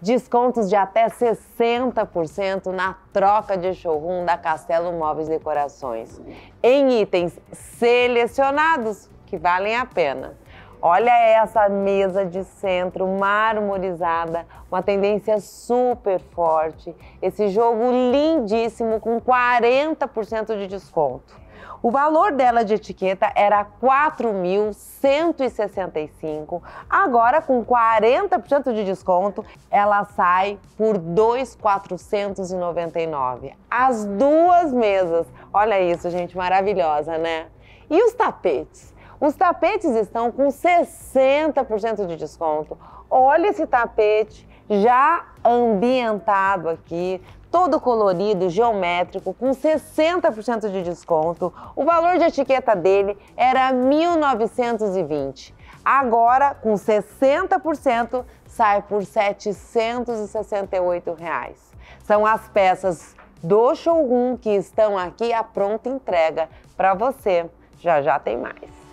Descontos de até 60% na troca de showroom da Castelo Móveis Decorações. Em itens selecionados que valem a pena. Olha essa mesa de centro marmorizada, uma tendência super forte. Esse jogo lindíssimo com 40% de desconto. O valor dela de etiqueta era 4.165. Agora, com 40% de desconto, ela sai por 2.499. As duas mesas. Olha isso, gente, maravilhosa, né? E os tapetes? Os tapetes estão com 60% de desconto. Olha esse tapete já ambientado aqui, todo colorido, geométrico, com 60% de desconto. O valor de etiqueta dele era 1920. Agora, com 60%, sai por 768 reais. São as peças do Shogun que estão aqui à pronta entrega para você. Já já tem mais.